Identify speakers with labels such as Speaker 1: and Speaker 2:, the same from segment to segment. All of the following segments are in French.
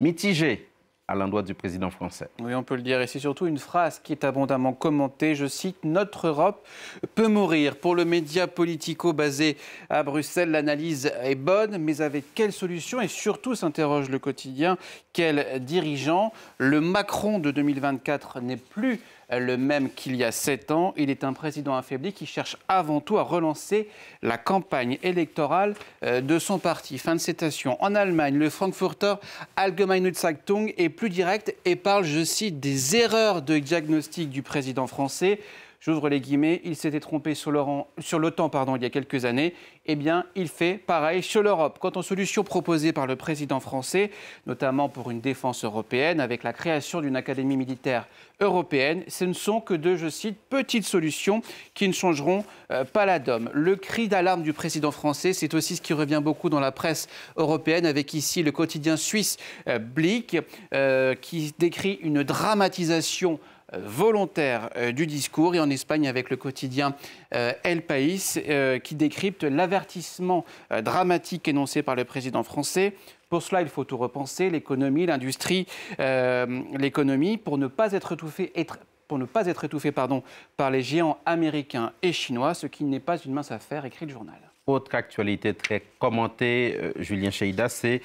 Speaker 1: mitigé à l'endroit du président français.
Speaker 2: Oui, on peut le dire. Et c'est surtout une phrase qui est abondamment commentée. Je cite Notre Europe peut mourir. Pour le média Politico basé à Bruxelles, l'analyse est bonne, mais avec quelle solution Et surtout, s'interroge le quotidien, quel dirigeant Le Macron de 2024 n'est plus le même qu'il y a sept ans. Il est un président affaibli qui cherche avant tout à relancer la campagne électorale euh, de son parti. Fin de citation. En Allemagne, le Frankfurter Allgemeine Zeitung est plus direct et parle, je cite, des erreurs de diagnostic du président français j'ouvre les guillemets, il s'était trompé sur l'OTAN pardon, il y a quelques années, eh bien, il fait pareil sur l'Europe. Quant aux solutions proposées par le président français, notamment pour une défense européenne, avec la création d'une académie militaire européenne, ce ne sont que deux, je cite, petites solutions qui ne changeront euh, pas la donne. Le cri d'alarme du président français, c'est aussi ce qui revient beaucoup dans la presse européenne, avec ici le quotidien suisse euh, Blick, euh, qui décrit une dramatisation volontaire euh, du discours et en Espagne avec le quotidien euh, El País euh, qui décrypte l'avertissement dramatique énoncé par le président français. Pour cela, il faut tout repenser, l'économie, l'industrie, l'économie, pour ne pas être étouffé, pour ne pas être étouffé pardon, par les géants américains et chinois, ce qui n'est pas une mince affaire, écrit le journal.
Speaker 1: Autre actualité très commentée, Julien Cheida, c'est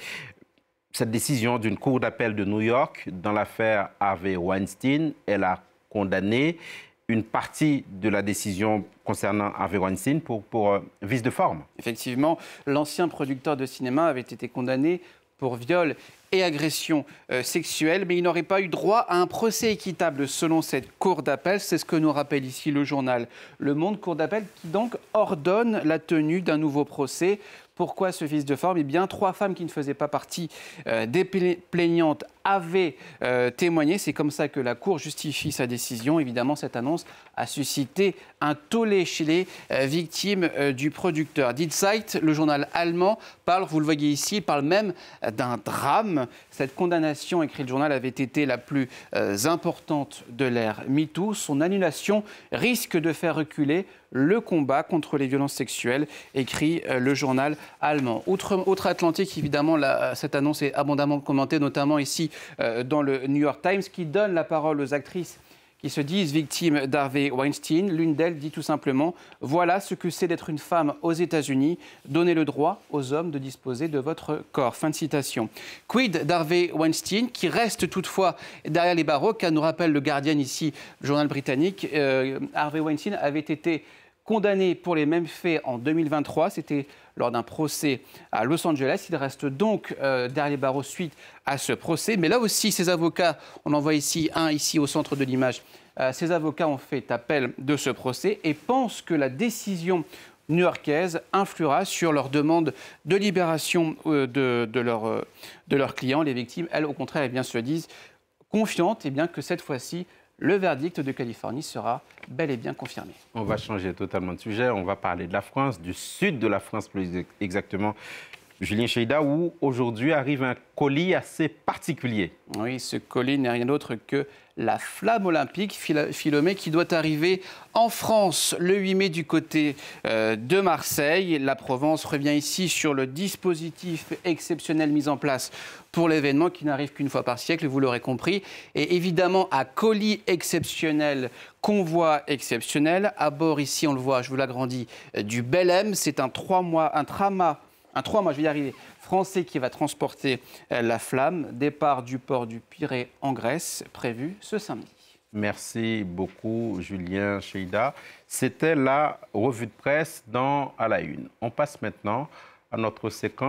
Speaker 1: cette décision d'une cour d'appel de New York dans l'affaire Harvey Weinstein, elle a condamné une partie de la décision concernant Harvey Weinstein pour, pour euh, vice de forme.
Speaker 2: Effectivement, l'ancien producteur de cinéma avait été condamné pour viol et agression euh, sexuelle, mais il n'aurait pas eu droit à un procès équitable selon cette cour d'appel. C'est ce que nous rappelle ici le journal Le Monde, cour d'appel qui donc ordonne la tenue d'un nouveau procès pourquoi ce fils de forme Eh bien, trois femmes qui ne faisaient pas partie euh, des plaignantes avait euh, témoigné. C'est comme ça que la Cour justifie sa décision. Évidemment, cette annonce a suscité un tollé chez les euh, victimes euh, du producteur. Die Zeit, le journal allemand, parle, vous le voyez ici, parle même d'un drame. Cette condamnation, écrit le journal, avait été la plus importante de l'ère MeToo. Son annulation risque de faire reculer le combat contre les violences sexuelles, écrit le journal allemand. Outre-Atlantique, évidemment, cette annonce est abondamment commentée, notamment ici euh, dans le New York Times, qui donne la parole aux actrices qui se disent victimes d'Harvey Weinstein. L'une d'elles dit tout simplement Voilà ce que c'est d'être une femme aux États-Unis. Donnez le droit aux hommes de disposer de votre corps. Fin de citation. Quid d'Harvey Weinstein, qui reste toutefois derrière les barreaux, car nous rappelle le Guardian ici, journal britannique. Euh, Harvey Weinstein avait été condamné pour les mêmes faits en 2023. C'était lors d'un procès à Los Angeles. Il reste donc euh, derrière les barreaux suite à ce procès. Mais là aussi, ses avocats, on en voit ici un ici au centre de l'image, euh, Ces avocats ont fait appel de ce procès et pensent que la décision new-yorkaise influera sur leur demande de libération euh, de, leur, de leurs clients. Les victimes, elles, au contraire, eh bien, se disent confiantes eh bien, que cette fois-ci, le verdict de Californie sera bel et bien confirmé.
Speaker 1: On va changer totalement de sujet. On va parler de la France, du sud de la France plus exactement, Julien Cheida, où aujourd'hui arrive un colis assez particulier.
Speaker 2: Oui, ce colis n'est rien d'autre que la flamme olympique Philomé qui doit arriver en France le 8 mai du côté euh, de Marseille. La Provence revient ici sur le dispositif exceptionnel mis en place pour l'événement qui n'arrive qu'une fois par siècle, vous l'aurez compris. Et évidemment, à colis exceptionnel, convoi exceptionnel, à bord ici, on le voit, je vous l'agrandis, euh, du Belém. C'est un trois mois, un tramas un 3, moi je vais y arriver, français qui va transporter euh, la flamme, départ du port du Pirée en Grèce, prévu ce samedi.
Speaker 1: Merci beaucoup, Julien Cheida. C'était la revue de presse dans À la Une. On passe maintenant à notre séquence.